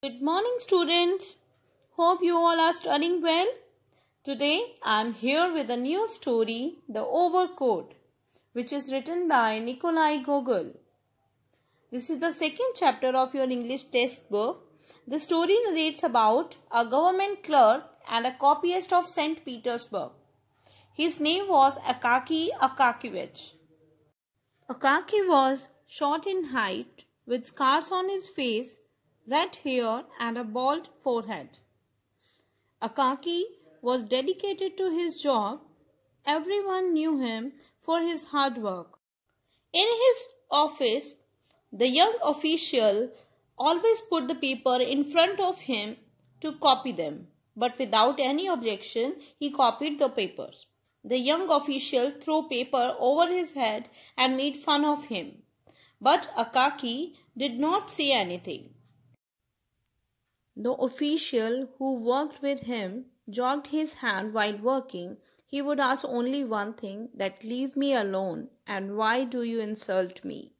Good morning students. Hope you all are studying well. Today I am here with a new story, The Overcoat, which is written by Nikolai Gogol. This is the second chapter of your English textbook. The story narrates about a government clerk and a copyist of St. Petersburg. His name was Akaki Akakievich. Akaki was short in height with scars on his face red hair and a bald forehead. Akaki was dedicated to his job. Everyone knew him for his hard work. In his office, the young official always put the paper in front of him to copy them, but without any objection, he copied the papers. The young official threw paper over his head and made fun of him. But Akaki did not say anything. The official who worked with him jogged his hand while working. He would ask only one thing that leave me alone and why do you insult me?